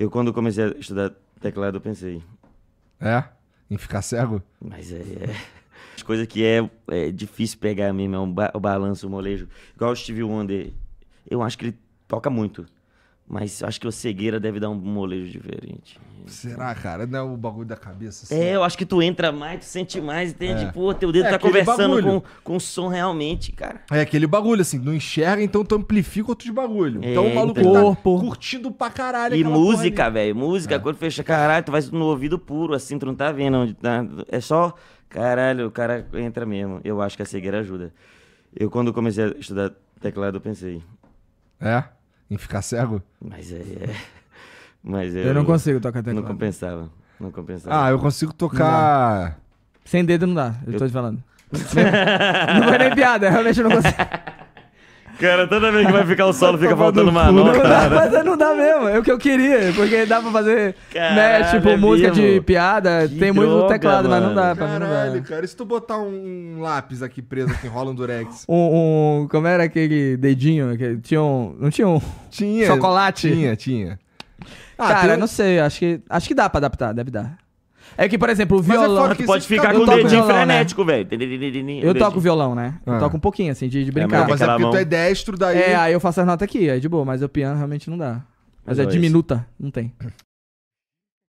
Eu, quando comecei a estudar teclado, eu pensei. É? Em ficar cego? Mas é. é. As coisas que é, é, difícil pegar mesmo, é um ba o balanço, o molejo. Igual o Steve Wonder. Eu acho que ele toca muito. Mas acho que o cegueira deve dar um molejo diferente. Será, cara? Não é o bagulho da cabeça assim. É, eu acho que tu entra mais, tu sente mais, entende? É. Pô, teu dedo é, tá conversando com, com o som realmente, cara. É aquele bagulho, assim, não enxerga, então tu amplifica outro bagulho. É, então o é, maluco então... tá curtindo pra caralho E música, velho, música, é. quando fecha, caralho, tu vai no ouvido puro, assim, tu não tá vendo onde tá. É só, caralho, o cara entra mesmo. Eu acho que a cegueira ajuda. Eu, quando comecei a estudar teclado, eu pensei. É? Em ficar cego? Mas é. é. Mas eu, eu não consigo tocar teclado. Não compensava. Não compensava. Ah, eu consigo tocar. Sem dedo não dá, eu, eu... tô te falando. não foi nem piada, realmente eu não consigo. Cara, toda vez que vai ficar o solo, fica faltando uma nota. mas não dá mesmo. É o que eu queria. Porque dá pra fazer, Caralho, né? Tipo, é música mesmo. de piada. Que tem droga, muito teclado, mano. mas não dá. Caralho, pra mim não dá. cara. E se tu botar um lápis aqui preso que enrola um durex? Um, um... Como era aquele dedinho? que Tinha um... Não tinha um... Tinha. Chocolate? Tinha, tinha. Ah, cara, tem... não sei. Acho que, acho que dá pra adaptar. Deve dar. É que, por exemplo, o é violão. É tu pode ficar com o dedinho violão, né? frenético, né? velho. Eu toco violão, né? Eu ah. toco um pouquinho, assim, de, de é, brincar. É, mas é porque tu é destro, daí. É, aí eu faço as notas aqui, aí de boa, mas o piano realmente não dá. Mas é diminuta, não tem.